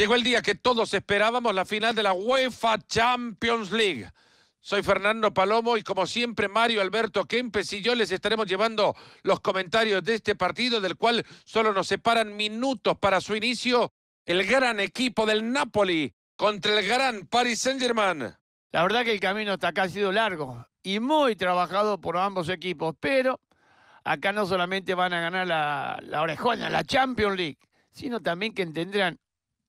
Llegó el día que todos esperábamos la final de la UEFA Champions League. Soy Fernando Palomo y como siempre Mario Alberto Kempes y yo les estaremos llevando los comentarios de este partido del cual solo nos separan minutos para su inicio. El gran equipo del Napoli contra el gran Paris Saint-Germain. La verdad que el camino hasta acá ha sido largo y muy trabajado por ambos equipos, pero acá no solamente van a ganar la, orejona, la Champions League, sino también que tendrán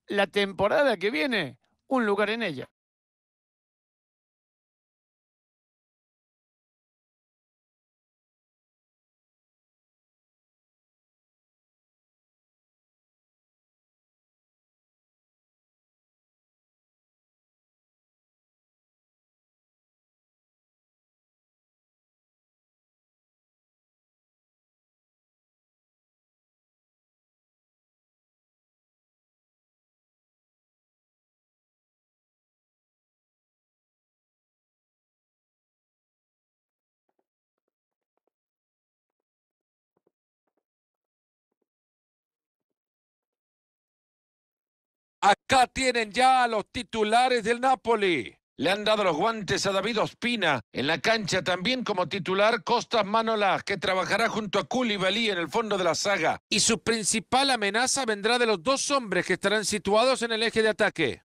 la temporada que viene un lugar en ella. Acá tienen ya a los titulares del Napoli. Le han dado los guantes a David Ospina. En la cancha también como titular Costas Manolas, que trabajará junto a Koulibaly en el fondo de la saga. Y su principal amenaza vendrá de los dos hombres que estarán situados en el eje de ataque.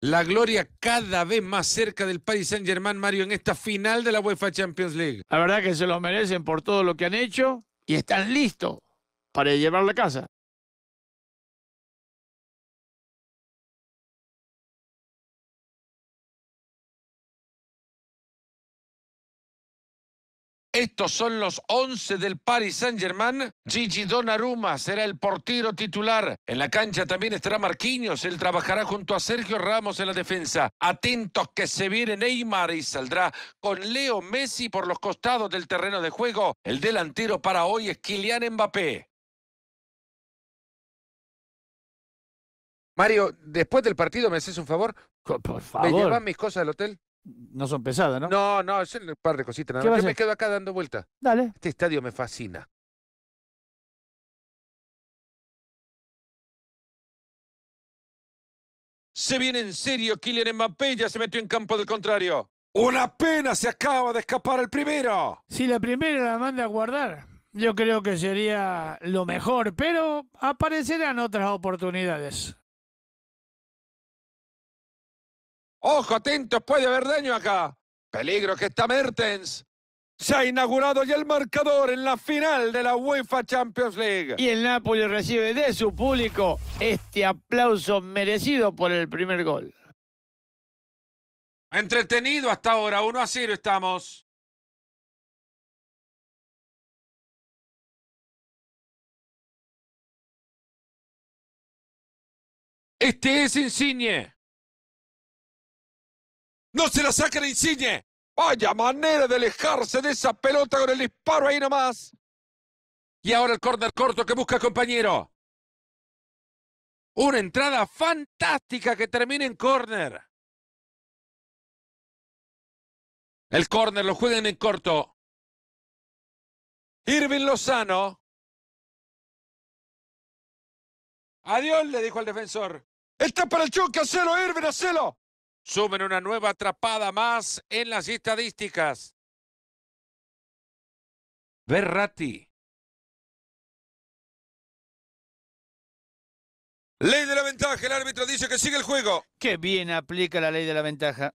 La gloria cada vez más cerca del Paris Saint-Germain, Mario, en esta final de la UEFA Champions League. La verdad que se lo merecen por todo lo que han hecho y están listos para llevarla a casa. Estos son los 11 del Paris Saint-Germain. Gigi Donnarumma será el portero titular. En la cancha también estará Marquinhos. Él trabajará junto a Sergio Ramos en la defensa. Atentos que se viene Neymar y saldrá con Leo Messi por los costados del terreno de juego. El delantero para hoy es Kylian Mbappé. Mario, después del partido, ¿me haces un favor? Por favor. ¿Me llevas mis cosas al hotel? No son pesadas, ¿no? No, no, es un par de cositas. Nada Yo me quedo acá dando vuelta. Dale. Este estadio me fascina. Se viene en serio Kylian Mbappé, ya se metió en campo del contrario. Una pena se acaba de escapar el primero. Si la primera la manda a guardar, yo creo que sería lo mejor, pero aparecerán otras oportunidades. Ojo atentos, puede haber daño acá. Peligro que está Mertens. Se ha inaugurado ya el marcador en la final de la UEFA Champions League. Y el Napoli recibe de su público este aplauso merecido por el primer gol. Entretenido hasta ahora, 1 a 0 estamos. Este es Insigne. ¡No se la saca la e insigne! ¡Vaya manera de alejarse de esa pelota con el disparo ahí nomás! Y ahora el córner corto que busca compañero. Una entrada fantástica que termina en córner. El córner lo juegan en corto. Irving Lozano. Adiós, le dijo al defensor. Está para el choque, hacelo, Irving, hacelo sumen una nueva atrapada más en las estadísticas. Berratti. Ley de la ventaja, el árbitro dice que sigue el juego. Qué bien aplica la ley de la ventaja.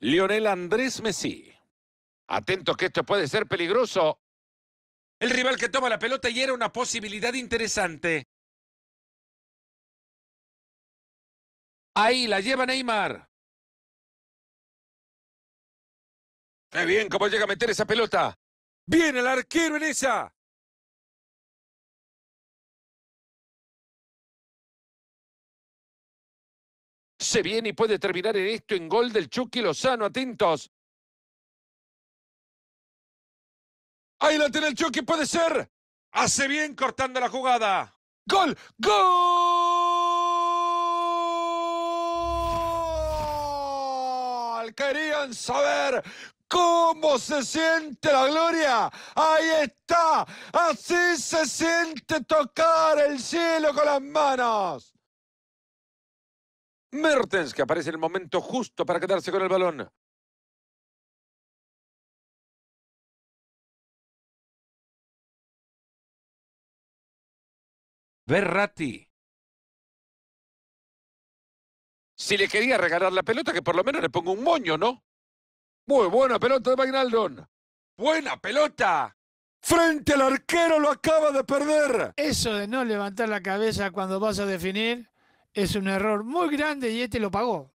Lionel Andrés Messi. Atento que esto puede ser peligroso. El rival que toma la pelota y era una posibilidad interesante. Ahí la lleva Neymar. Qué bien cómo llega a meter esa pelota. ¡Viene el arquero en esa. Se viene y puede terminar en esto en gol del Chucky Lozano. Atentos. Ahí la tiene el Chucky, puede ser. Hace bien cortando la jugada. ¡Gol! ¡Gol! Querían saber cómo se siente la gloria. Ahí está. Así se siente tocar el cielo con las manos. Mertens, que aparece en el momento justo para quedarse con el balón. Berratti. Si le quería regalar la pelota, que por lo menos le ponga un moño, ¿no? Muy buena pelota de Magnaldon. Buena pelota. Frente al arquero lo acaba de perder. Eso de no levantar la cabeza cuando vas a definir es un error muy grande y este lo pagó.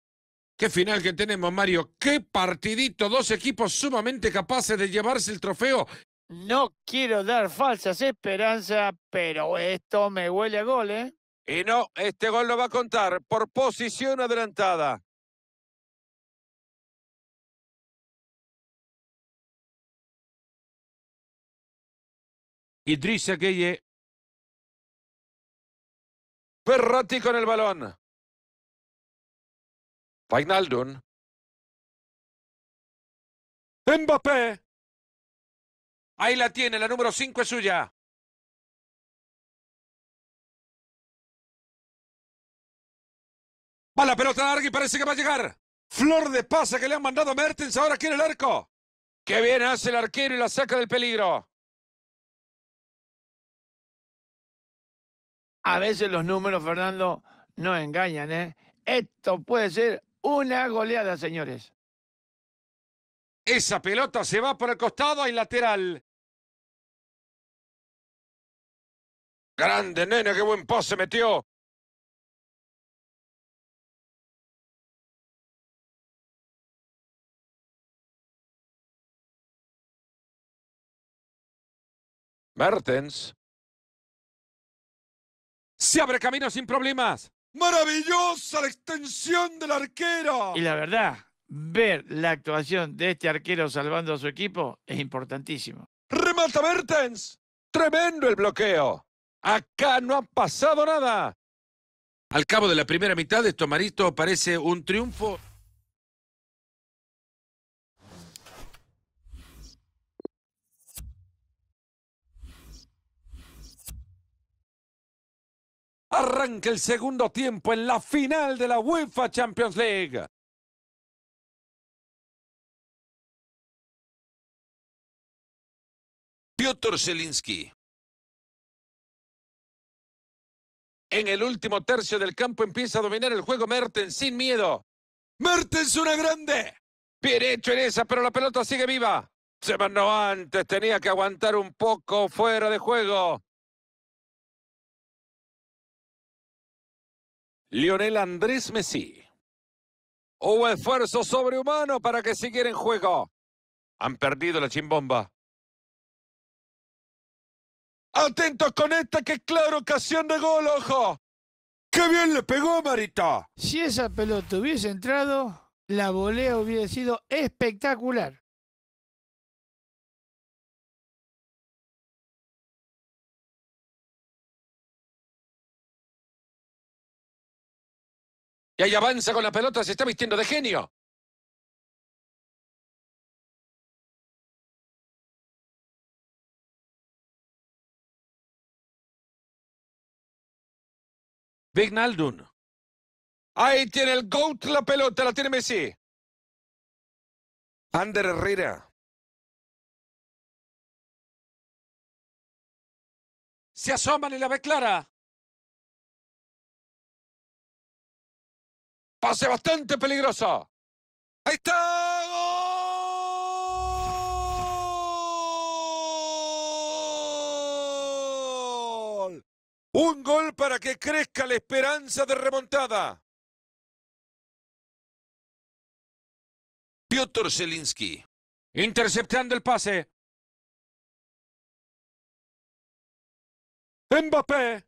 Qué final que tenemos, Mario. Qué partidito. Dos equipos sumamente capaces de llevarse el trofeo no quiero dar falsas esperanzas, pero esto me huele a gol, ¿eh? Y no, este gol lo va a contar por posición adelantada. Idrissa Gueye. Ferrati con el balón. Fainaldun. Mbappé. Ahí la tiene, la número 5 es suya. Va la pelota larga y parece que va a llegar. Flor de pasa que le han mandado a Mertens, ahora quiere el arco. Qué bien hace el arquero y la saca del peligro. A veces los números, Fernando, no engañan, ¿eh? Esto puede ser una goleada, señores. Esa pelota se va por el costado y lateral. Grande, nene, qué buen se metió. Mertens. Se abre camino sin problemas. Maravillosa la extensión del arquero. Y la verdad, ver la actuación de este arquero salvando a su equipo es importantísimo. Remata Mertens. Tremendo el bloqueo. Acá no ha pasado nada. Al cabo de la primera mitad, esto Tomarito parece un triunfo. Arranca el segundo tiempo en la final de la UEFA Champions League. Piotr Zelinski En el último tercio del campo empieza a dominar el juego Mertens sin miedo. Mertens una grande. Bien hecho en esa, pero la pelota sigue viva. Se mandó antes, tenía que aguantar un poco fuera de juego. Lionel Andrés Messi. Hubo esfuerzo sobrehumano para que siguiera en juego. Han perdido la chimbomba. Atentos con esta que es clara ocasión de gol, ojo. ¡Qué bien le pegó, Marita! Si esa pelota hubiese entrado, la volea hubiera sido espectacular. Y ahí avanza con la pelota, se está vistiendo de genio. Vignaldun. Ahí tiene el GOAT la pelota, la tiene Messi. Ander Herrera. Se asoman y la ve clara. Pase bastante peligroso. Ahí está. Un gol para que crezca la esperanza de remontada. Piotr Zelinski. Interceptando el pase. Mbappé.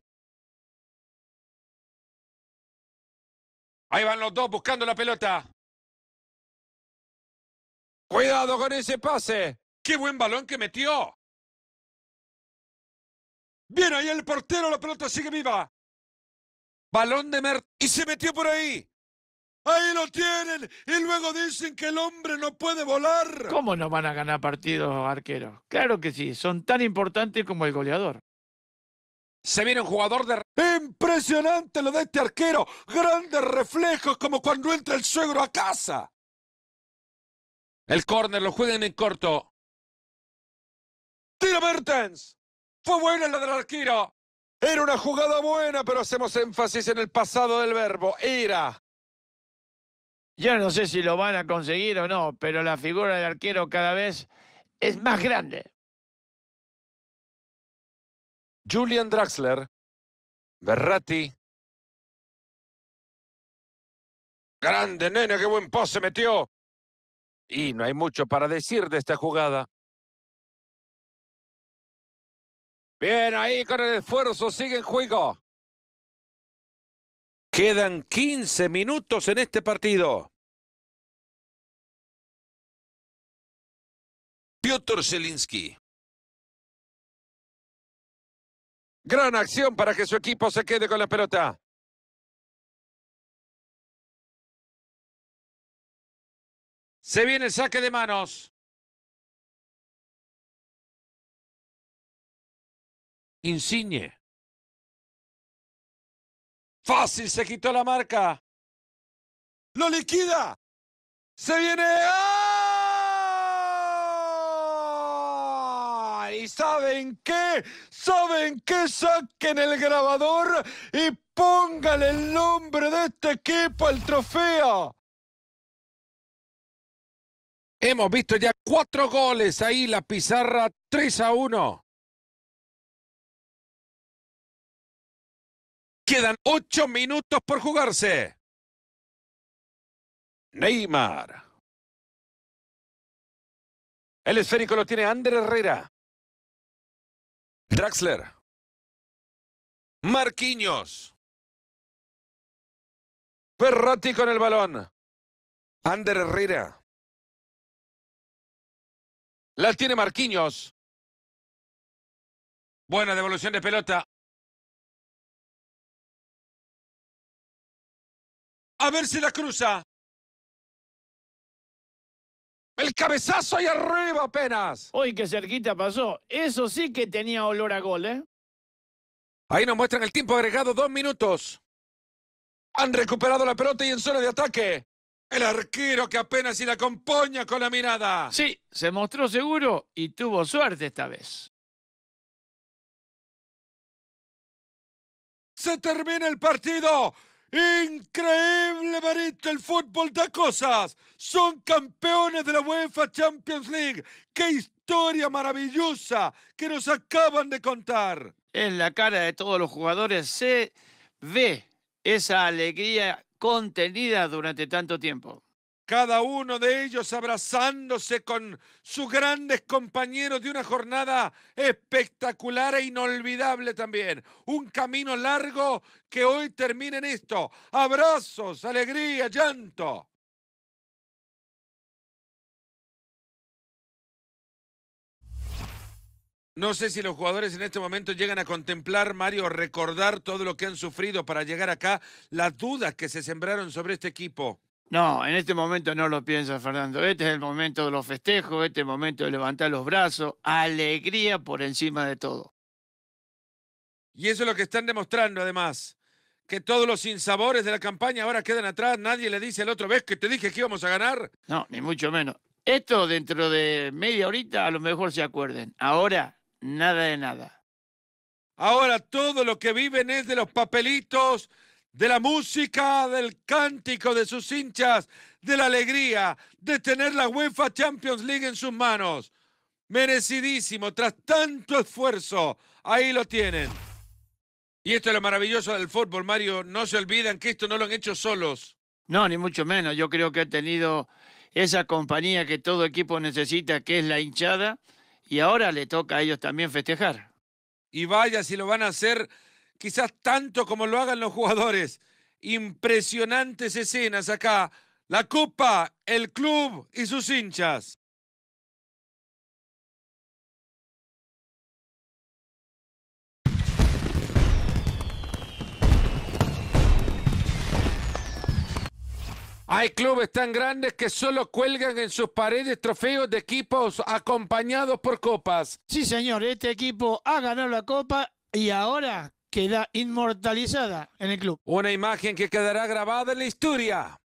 Ahí van los dos buscando la pelota. Cuidado con ese pase. Qué buen balón que metió. Bien, ahí el portero, la pelota sigue viva. Balón de Mert. Y se metió por ahí. Ahí lo tienen. Y luego dicen que el hombre no puede volar. ¿Cómo no van a ganar partidos arqueros? Claro que sí. Son tan importantes como el goleador. Se viene un jugador de... Impresionante lo de este arquero. Grandes reflejos como cuando entra el suegro a casa. El córner lo juegan en corto. Tira Mertens. Fue buena la del arquero. Era una jugada buena, pero hacemos énfasis en el pasado del verbo. Era. Ya no sé si lo van a conseguir o no, pero la figura del arquero cada vez es más grande. Julian Draxler, Berratti. Grande, nene, qué buen se metió. Y no hay mucho para decir de esta jugada. Bien, ahí con el esfuerzo, sigue en juego. Quedan 15 minutos en este partido. Piotr Zelinsky. Gran acción para que su equipo se quede con la pelota. Se viene el saque de manos. Insigne. Fácil, se quitó la marca. Lo liquida. Se viene. ¡Ah! ¿Y saben qué? ¿Saben qué? Saquen el grabador y póngale el nombre de este equipo al trofeo. Hemos visto ya cuatro goles ahí, la pizarra 3 a 1. Quedan ocho minutos por jugarse. Neymar. El esférico lo tiene Ander Herrera. Draxler. Marquinhos. Ferrati con el balón. Ander Herrera. La tiene Marquinhos. Buena devolución de pelota. A ver si la cruza. El cabezazo ahí arriba apenas. Uy, qué cerquita pasó. Eso sí que tenía olor a gol, ¿eh? Ahí nos muestran el tiempo agregado, dos minutos. Han recuperado la pelota y en zona de ataque. El arquero que apenas si la compoña con la mirada. Sí, se mostró seguro y tuvo suerte esta vez. Se termina el partido. Increíble, Marito, el fútbol da cosas. Son campeones de la UEFA Champions League. ¡Qué historia maravillosa que nos acaban de contar! En la cara de todos los jugadores se ve esa alegría contenida durante tanto tiempo cada uno de ellos abrazándose con sus grandes compañeros de una jornada espectacular e inolvidable también. Un camino largo que hoy termina en esto. Abrazos, alegría, llanto. No sé si los jugadores en este momento llegan a contemplar, Mario, recordar todo lo que han sufrido para llegar acá, las dudas que se sembraron sobre este equipo. No, en este momento no lo piensas, Fernando. Este es el momento de los festejos, este es el momento de levantar los brazos, alegría por encima de todo. Y eso es lo que están demostrando además, que todos los sinsabores de la campaña ahora quedan atrás, nadie le dice al otro, vez que te dije que íbamos a ganar? No, ni mucho menos. Esto dentro de media horita a lo mejor se acuerden. Ahora, nada de nada. Ahora todo lo que viven es de los papelitos, de la música, del cántico de sus hinchas, de la alegría de tener la UEFA Champions League en sus manos. Merecidísimo, tras tanto esfuerzo, ahí lo tienen. Y esto es lo maravilloso del fútbol, Mario. No se olvidan que esto no lo han hecho solos. No, ni mucho menos. Yo creo que ha tenido esa compañía que todo equipo necesita, que es la hinchada, y ahora le toca a ellos también festejar. Y vaya si lo van a hacer quizás tanto como lo hagan los jugadores. Impresionantes escenas acá. La Copa, el club y sus hinchas. Hay clubes tan grandes que solo cuelgan en sus paredes trofeos de equipos acompañados por copas. Sí, señor, este equipo ha ganado la copa y ahora queda inmortalizada en el club. Una imagen que quedará grabada en la historia.